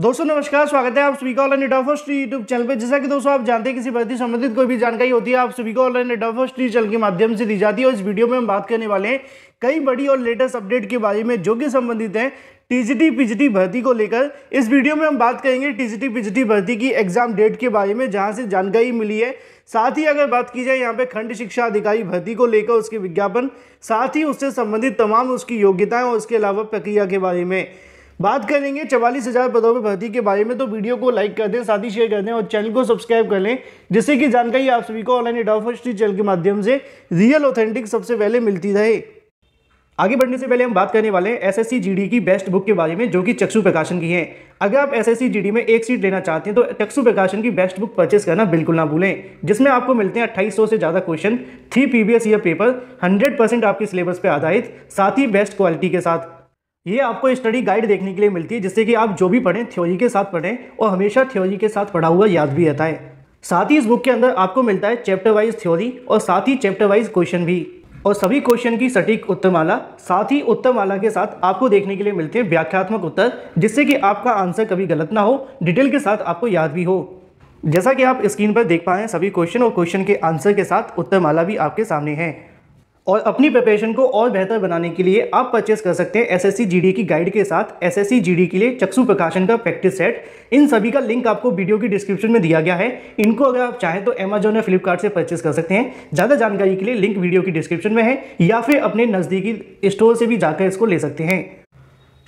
दोस्तों नमस्कार स्वागत है आप सभी का online data first YouTube channel पे जैसा कि दोस्तों आप जानते हैं किसी भर्ती संबंधित कोई भी जानकारी होती है आप सभी को ऑनलाइन डेटा फर्स्ट चैनल के माध्यम से दी जाती है और इस वीडियो में हम बात करने वाले हैं कई बड़ी और लेटेस्ट अपडेट के बारे में जो कि संबंधित हैं टीजीटी पीजीटी भर्ती को लेकर इस वीडियो में हम बात करेंगे टीजीटी पीजीटी भर्ती की एग्जाम डेट के बारे में जहां से जानकारी मिली है साथ ही अगर बात की जाए यहाँ पे खंड शिक्षा अधिकारी भर्ती को लेकर उसके विज्ञापन साथ ही उससे संबंधित तमाम उसकी योग्यताएं और उसके अलावा प्रक्रिया के बारे में बात करेंगे चवालीस हज़ार पदों पर भर्ती के बारे में तो वीडियो को लाइक कर दें साथ ही शेयर कर दें और चैनल को सब्सक्राइब कर लें जिससे कि जानकारी आप सभी को ऑनलाइन डेटा चैनल के माध्यम से रियल ऑथेंटिक सबसे पहले मिलती रहे आगे बढ़ने से पहले हम बात करने वाले हैं एस एस की बेस्ट बुक के बारे में जो कि चक्षु प्रकाशन की है अगर आप एस एस में एक सीट लेना चाहते हैं तो चक्षु प्रकाशन की बेस्ट बुक परचेस करना बिल्कुल ना भूलें जिसमें आपको मिलते हैं अट्ठाईस से ज़्यादा question three PBS year paper 100% आपके सिलेबस पर आधारित साथ ही बेस्ट क्वालिटी के साथ ये आपको स्टडी गाइड देखने के लिए मिलती है जिससे कि आप जो भी पढ़ें थ्योरी के साथ पढ़ें और हमेशा थ्योरी के साथ पढ़ा हुआ याद भी रहता है साथ ही इस बुक के अंदर आपको मिलता है चैप्टर वाइज थ्योरी और साथ ही चैप्टर वाइज क्वेश्चन भी और सभी क्वेश्चन की सटीक उत्तर माला साथ ही उत्तर माला के साथ आपको देखने के लिए मिलते हैं व्याख्यात्मक उत्तर जिससे कि आपका आंसर कभी गलत ना हो डिटेल के साथ आपको याद भी हो जैसा कि आप स्क्रीन पर देख पाए सभी क्वेश्चन और क्वेश्चन के आंसर के साथ उत्तर माला भी आपके सामने है और अपनी प्रिपरेशन को और बेहतर बनाने के लिए आप परचेस कर सकते हैं एस एस की गाइड के साथ एस एस के लिए चक्षु प्रकाशन का प्रैक्टिस सेट इन सभी का लिंक आपको वीडियो की डिस्क्रिप्शन में दिया गया है इनको अगर आप चाहें तो अमेजोन या फ्लिपकार्ट से परचेस कर सकते हैं ज़्यादा जानकारी के लिए लिंक वीडियो की डिस्क्रिप्शन में है या फिर अपने नज़दीकी स्टोर से भी जाकर इसको ले सकते हैं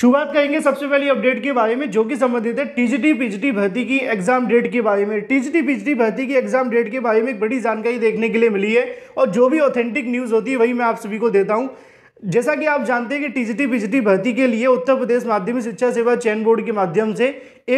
शुरुआत करेंगे सबसे पहले अपडेट के बारे में जो कि संबंधित है टीजीटी पीजीटी भर्ती की एग्जाम डेट के बारे में टीजीटी पीजीटी भर्ती की एग्जाम डेट के बारे में एक बड़ी जानकारी देखने के लिए मिली है और जो भी ऑथेंटिक न्यूज़ होती है वही मैं आप सभी को देता हूँ जैसा कि आप जानते हैं कि टीजीटी पीजीटी भर्ती के लिए उत्तर प्रदेश माध्यमिक शिक्षा सेवा चयन बोर्ड के माध्यम से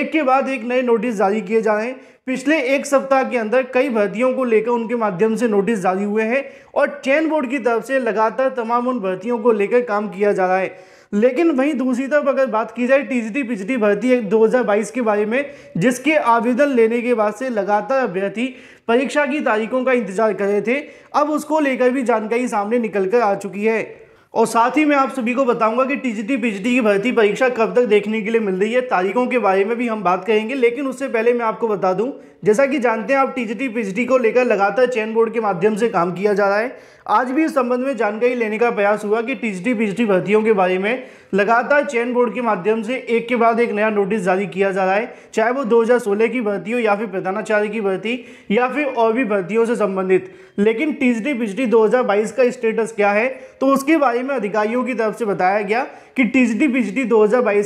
एक के बाद एक नए नोटिस जारी किए जा रहे हैं पिछले एक सप्ताह के अंदर कई भर्तियों को लेकर उनके माध्यम से नोटिस जारी हुए हैं और चयन बोर्ड की तरफ से लगातार तमाम उन भर्तियों को लेकर काम किया जा रहा है लेकिन वहीं दूसरी तरफ अगर बात की जाए टीजीटी पिछड़ी भर्ती एक 2022 के बारे में जिसके आवेदन लेने के बाद से लगातार अभ्यर्थी परीक्षा की तारीखों का इंतजार कर रहे थे अब उसको लेकर भी जानकारी सामने निकल कर आ चुकी है और साथ ही मैं आप सभी को बताऊंगा कि टीजीटी पीजीटी की भर्ती परीक्षा कब तक देखने के लिए मिल रही है तारीखों के बारे में भी हम बात करेंगे लेकिन उससे पहले मैं आपको बता दूं जैसा कि जानते हैं आप टीजीटी पीजीटी को लेकर लगातार चयन बोर्ड के माध्यम से काम किया जा रहा है आज भी इस संबंध में जानकारी लेने का प्रयास हुआ कि टीजीटी पीजीटी भर्तियों के बारे में लगातार चयन बोर्ड के माध्यम से एक के बाद एक नया नोटिस जारी किया जा रहा है चाहे वो 2016 की भर्ती हो या फिर प्रधानाचार्य की भर्ती या फिर और भी भर्तियों से संबंधित लेकिन टीजीटी पीजीटी 2022 का स्टेटस क्या है तो उसके बारे में अधिकारियों की तरफ से बताया गया कि टीजीटी पीजीटी दो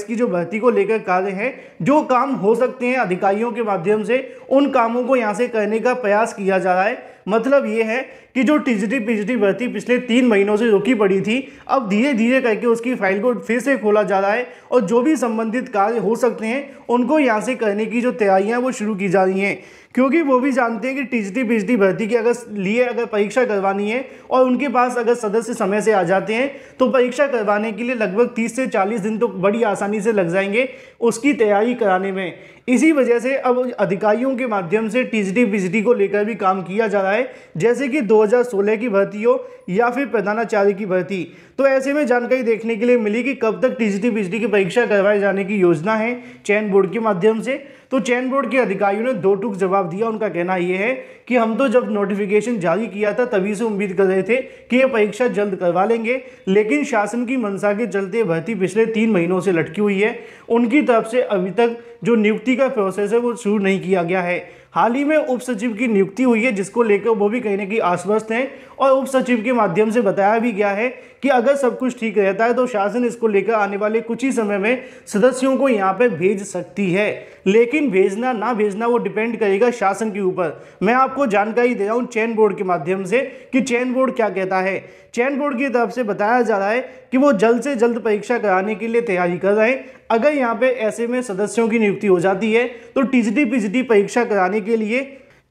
की जो भर्ती को लेकर कार्य है जो काम हो सकते हैं अधिकारियों के माध्यम से उन कामों को यहाँ से करने का प्रयास किया जा रहा है मतलब ये है कि जो टीजडी पिजडी भर्ती पिछले तीन महीनों से रुकी पड़ी थी अब धीरे धीरे करके उसकी फाइल को फिर से खोला जा रहा है और जो भी संबंधित कार्य हो सकते हैं उनको यहाँ से करने की जो तैयारियाँ वो शुरू की जा रही हैं क्योंकि वो भी जानते हैं कि टीजडी पिजडी भर्ती की अगर लिए अगर परीक्षा करवानी है और उनके पास अगर सदस्य समय से आ जाते हैं तो परीक्षा करवाने के लिए लगभग तीस से चालीस दिन तो बड़ी आसानी से लग जाएंगे उसकी तैयारी कराने में इसी वजह से अब अधिकारियों के माध्यम से टीजीटी पीजीटी को लेकर भी काम किया जा रहा है जैसे कि 2016 की भर्ती हो या फिर प्रधानाचार्य की भर्ती तो ऐसे में जानकारी देखने के लिए मिली कि कब तक टीजीटी पीजीटी की परीक्षा करवाए जाने की योजना है चयन बोर्ड के माध्यम से तो चैन बोर्ड के अधिकारियों ने दो टूक जवाब दिया उनका कहना यह है कि हम तो जब नोटिफिकेशन जारी किया था तभी से उम्मीद कर रहे थे कि ये परीक्षा जल्द करवा लेंगे लेकिन शासन की मंशा के चलते भर्ती पिछले तीन महीनों से लटकी हुई है उनकी तरफ से अभी तक जो नियुक्ति का प्रोसेस है वो शुरू नहीं किया गया है हाल ही में उप सचिव की नियुक्ति हुई है जिसको लेकर वो भी कहीं ना कहीं आश्वस्त हैं और उप सचिव के माध्यम से बताया भी गया है कि अगर सब कुछ ठीक रहता है तो शासन इसको लेकर आने वाले कुछ ही समय में सदस्यों को यहाँ पर भेज सकती है लेकिन भेजना ना भेजना वो डिपेंड करेगा शासन के ऊपर मैं आपको जानकारी दे रहा हूँ चैन बोर्ड के माध्यम से कि चैन बोर्ड क्या कहता है चैन बोर्ड की तरफ से बताया जा रहा है कि वो जल्द से जल्द परीक्षा कराने के लिए तैयारी कर रहे हैं अगर यहाँ पे ऐसे में सदस्यों की नियुक्ति हो जाती है तो टीजीटी पीजीटी परीक्षा कराने के लिए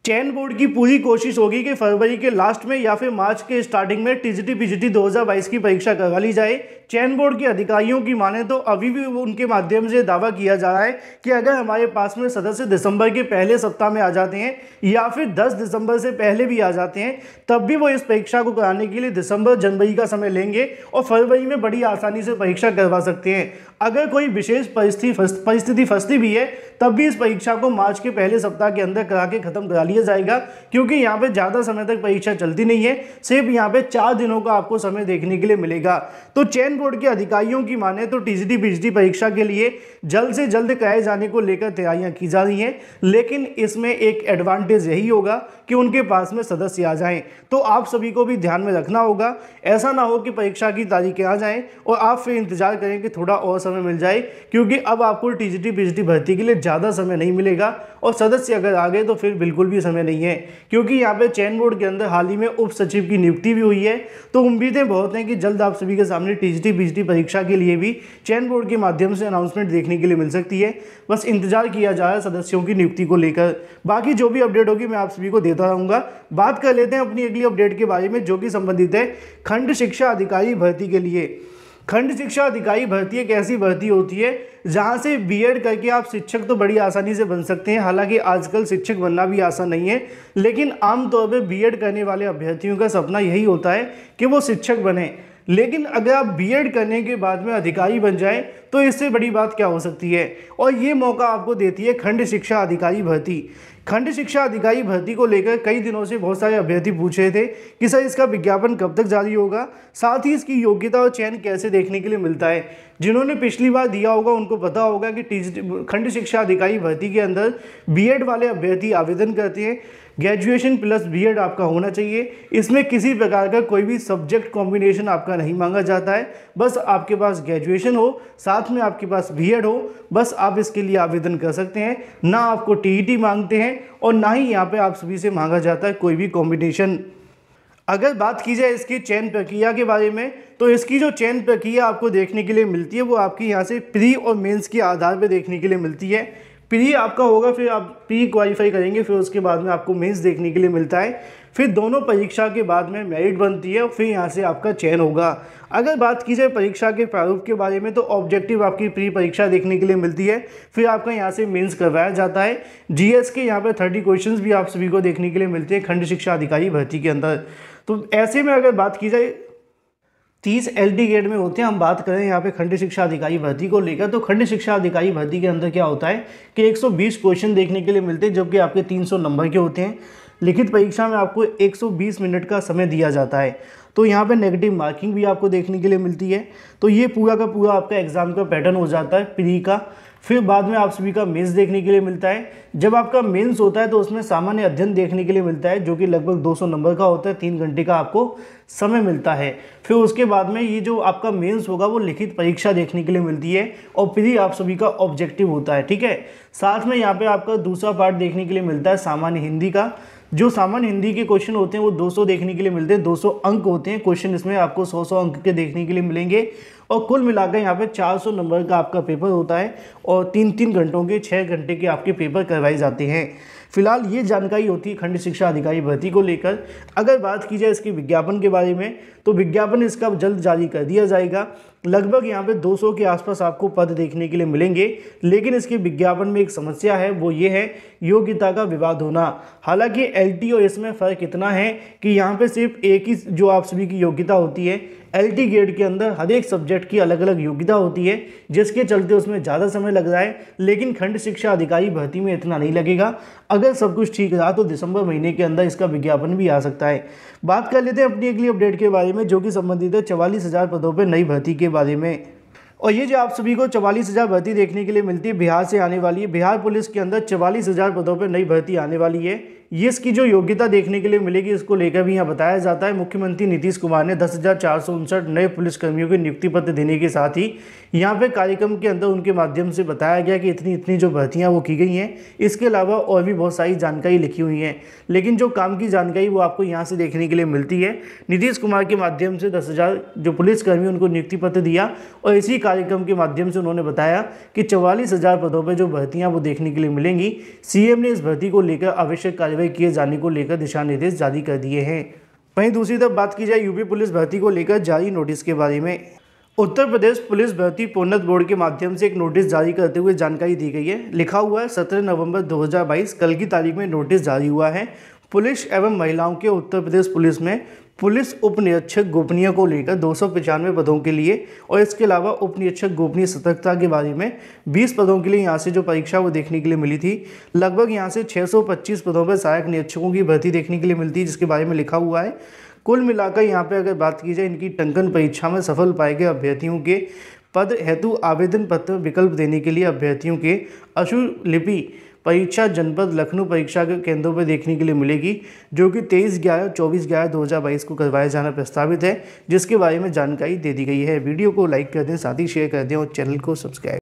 चयन बोर्ड की पूरी कोशिश होगी कि फरवरी के लास्ट में या फिर मार्च के स्टार्टिंग में टीजीटी पीजीटी 2022 की परीक्षा करवा ली जाए चैन बोर्ड के अधिकारियों की माने तो अभी भी उनके माध्यम से दावा किया जा रहा है कि अगर हमारे पास में सदस्य दिसंबर के पहले सप्ताह में आ जाते हैं या फिर 10 दिसंबर से पहले भी आ जाते हैं तब भी वो इस परीक्षा को कराने के लिए दिसंबर जनवरी का समय लेंगे और फरवरी में बड़ी आसानी से परीक्षा करवा सकते हैं अगर कोई विशेष परिस्थिति परिस्थिति फंसती भी है तब भी इस परीक्षा को मार्च के पहले सप्ताह के अंदर करा के ख़त्म करा लिया जाएगा क्योंकि यहाँ पे ज़्यादा समय तक परीक्षा चलती नहीं है सिर्फ यहाँ पे चार दिनों का आपको समय देखने के लिए मिलेगा तो चैन बोर्ड के अधिकारियों की माने तो टीजीटी पीजीटी परीक्षा के लिए जल्द से जल्द कराए जाने को लेकर तैयारियां की जा रही हैं लेकिन इसमें एक एडवांटेज यही होगा कि उनके पास में सदस्य आ जाएं तो आप सभी को भी ध्यान में रखना होगा ऐसा ना हो कि परीक्षा की तारीखें आ जाएँ और आप फिर इंतजार करें कि थोड़ा और समय मिल जाए क्योंकि अब आपको टी जी भर्ती के लिए ज़्यादा समय नहीं मिलेगा और सदस्य अगर आ गए तो फिर बिल्कुल भी समय नहीं है क्योंकि यहाँ पे चैन बोर्ड के अंदर हाल ही में उप सचिव की नियुक्ति भी हुई है तो उम्मीदें बहुत हैं कि जल्द आप सभी के सामने टीजीटी बीजीटी परीक्षा के लिए भी चैन बोर्ड के माध्यम से अनाउंसमेंट देखने के लिए मिल सकती है बस इंतजार किया जा रहा है सदस्यों की नियुक्ति को लेकर बाकी जो भी अपडेट होगी मैं आप सभी को देता रहूँगा बात कर लेते हैं अपनी अगली अपडेट के बारे में जो कि संबंधित है खंड शिक्षा अधिकारी भर्ती के लिए खंड शिक्षा अधिकारी भर्ती एक ऐसी भर्ती होती है जहाँ से बीएड करके आप शिक्षक तो बड़ी आसानी से बन सकते हैं हालांकि आजकल शिक्षक बनना भी आसान नहीं है लेकिन आमतौर पर बीएड करने वाले अभ्यर्थियों का सपना यही होता है कि वो शिक्षक बने लेकिन अगर आप बीएड करने के बाद में अधिकारी बन जाएं तो इससे बड़ी बात क्या हो सकती है और ये मौका आपको देती है खंड शिक्षा अधिकारी भर्ती खंड शिक्षा अधिकारी भर्ती को लेकर कई दिनों से बहुत सारे अभ्यर्थी पूछ रहे थे कि सर इसका विज्ञापन कब तक जारी होगा साथ ही इसकी योग्यता और चयन कैसे देखने के लिए मिलता है जिन्होंने पिछली बार दिया होगा उनको पता होगा कि खंड शिक्षा अधिकारी भर्ती के अंदर बीएड वाले अभ्यर्थी आवेदन करते हैं ग्रेजुएशन प्लस बी आपका होना चाहिए इसमें किसी प्रकार का कोई भी सब्जेक्ट कॉम्बिनेशन आपका नहीं मांगा जाता है बस आपके पास ग्रेजुएशन हो साथ साथ में आपके पास बी हो बस आप इसके लिए आवेदन कर सकते हैं ना आपको टी e मांगते हैं और ना ही यहाँ पर आप सभी से मांगा जाता है कोई भी कॉम्बिनेशन अगर बात की जाए इसकी चयन प्रक्रिया के बारे में तो इसकी जो चयन प्रक्रिया आपको देखने के लिए मिलती है वो आपकी यहाँ से प्री और मेंस के आधार पर देखने के लिए मिलती है प्री आपका होगा फिर आप प्री क्वालिफाई करेंगे फिर उसके बाद में आपको मेंस देखने के लिए मिलता है फिर दोनों परीक्षा के बाद में मेरिट बनती है फिर यहाँ से आपका चयन होगा अगर बात की जाए परीक्षा के प्रारूप के बारे में तो ऑब्जेक्टिव आपकी प्री परीक्षा देखने के लिए मिलती है फिर आपका यहाँ से मेंस करवाया जाता है जीएस के यहाँ पर थर्टी क्वेश्चंस भी आप सभी को देखने के लिए मिलते हैं खंड शिक्षा अधिकारी भर्ती के अंदर तो ऐसे में अगर बात की जाए तीस एल डी ग्रेड में होते हैं हम बात करें यहाँ पे खंड शिक्षा अधिकारी भर्ती को लेकर तो खंड शिक्षा अधिकारी भर्ती के अंदर क्या होता है कि 120 क्वेश्चन देखने के लिए मिलते हैं जबकि आपके 300 नंबर के होते हैं लिखित परीक्षा में आपको 120 मिनट का समय दिया जाता है तो यहाँ पे नेगेटिव मार्किंग भी आपको देखने के लिए मिलती है तो ये पूरा का पूरा आपका एग्ज़ाम का पैटर्न हो जाता है प्री का फिर बाद में आप सभी का मेंस देखने के लिए मिलता है जब आपका मेंस होता है तो उसमें सामान्य अध्ययन देखने के लिए मिलता है जो कि लगभग 200 नंबर का होता है तीन घंटे का आपको समय मिलता है फिर उसके बाद में ये जो आपका मेंस होगा वो लिखित परीक्षा देखने के लिए मिलती है और फिर ही आप सभी का ऑब्जेक्टिव होता है ठीक है साथ में यहाँ पर आपका दूसरा पार्ट देखने के लिए मिलता है सामान्य हिंदी का जो सामान्य हिंदी के क्वेश्चन होते हैं वो 200 देखने के लिए मिलते हैं 200 अंक होते हैं क्वेश्चन इसमें आपको 100 100 अंक के देखने के लिए मिलेंगे और कुल मिलाकर यहाँ पे 400 नंबर का आपका पेपर होता है और तीन तीन घंटों के छः घंटे के आपके पेपर करवाए जाते हैं फिलहाल ये जानकारी होती है खंड शिक्षा अधिकारी भर्ती को लेकर अगर बात की जाए इसके विज्ञापन के बारे में तो विज्ञापन इसका जल्द जारी कर दिया जाएगा लगभग यहाँ पे 200 के आसपास आपको पद देखने के लिए मिलेंगे लेकिन इसके विज्ञापन में एक समस्या है वो ये है योग्यता का विवाद होना हालांकि एल टी और इसमें फ़र्क इतना है कि यहाँ पे सिर्फ एक ही जो आप सभी की योग्यता होती है एल टी गेड के अंदर हर एक सब्जेक्ट की अलग अलग योग्यता होती है जिसके चलते उसमें ज़्यादा समय लग रहा है लेकिन खंड शिक्षा अधिकारी भर्ती में इतना नहीं लगेगा अगर सब कुछ ठीक रहा तो दिसंबर महीने के अंदर इसका विज्ञापन भी आ सकता है बात कर लेते हैं अपनी अगली अपडेट के बारे में जो कि संबंधित है चवालीस हज़ार पदों पर नई भर्ती के बारे में और ये जो आप सभी को चवालीस हज़ार भर्ती देखने के लिए मिलती है बिहार से आने वाली है बिहार पुलिस के अंदर चवालीस हज़ार पदों पर नई भर्ती आने वाली है ये इसकी जो योग्यता देखने के लिए मिलेगी इसको लेकर भी यहाँ बताया जाता है मुख्यमंत्री नीतीश कुमार ने दस नए पुलिसकर्मियों के नियुक्ति पत्र देने के साथ ही यहाँ पे कार्यक्रम के अंदर उनके माध्यम से बताया गया कि इतनी इतनी जो भर्तियाँ वो की गई हैं इसके अलावा और भी बहुत सारी जानकारी लिखी हुई है लेकिन जो काम की जानकारी वो आपको यहाँ से देखने के लिए मिलती है नीतीश कुमार के माध्यम से दस जो पुलिसकर्मी उनको नियुक्ति पत्र दिया और इसी कार्यक्रम के माध्यम से उन्होंने बताया कि चवालीस पदों पर जो भर्तियाँ वो देखने के लिए मिलेंगी सीएम ने इस भर्ती को लेकर आवश्यक कार्य कार्रवाई किए जाने को लेकर दिशा निर्देश जारी कर दिए हैं वहीं दूसरी तरफ बात की जाए यूपी पुलिस भर्ती को लेकर जारी नोटिस के बारे में उत्तर प्रदेश पुलिस भर्ती पोन्नत बोर्ड के माध्यम से एक नोटिस जारी करते हुए जानकारी दी गई है लिखा हुआ है सत्रह नवंबर 2022 कल की तारीख में नोटिस जारी हुआ है पुलिस एवं महिलाओं के उत्तर प्रदेश पुलिस में पुलिस उप निरीक्षक गोपनीय को लेकर दो पदों के लिए और इसके अलावा उप निरीक्षक गोपनीय सतर्कता के बारे में 20 पदों के लिए यहाँ से जो परीक्षा वो देखने के लिए मिली थी लगभग यहाँ से 625 पदों पर सहायक निरीक्षकों की भर्ती देखने के लिए मिलती है जिसके बारे में लिखा हुआ है कुल मिलाकर यहाँ पर अगर बात की जाए इनकी टंकन परीक्षा में सफल पाए गए अभ्यर्थियों के पद हेतु आवेदन पत्र विकल्प देने के लिए अभ्यर्थियों के अशुलिपि परीक्षा जनपद लखनऊ परीक्षा के केंद्रों पर देखने के लिए मिलेगी जो कि तेईस ग्यारह और चौबीस ग्यारह दो हज़ार बाईस को करवाया जाना प्रस्तावित है जिसके बारे में जानकारी दे दी गई है वीडियो को लाइक कर दें साथ ही शेयर कर दें और चैनल को सब्सक्राइब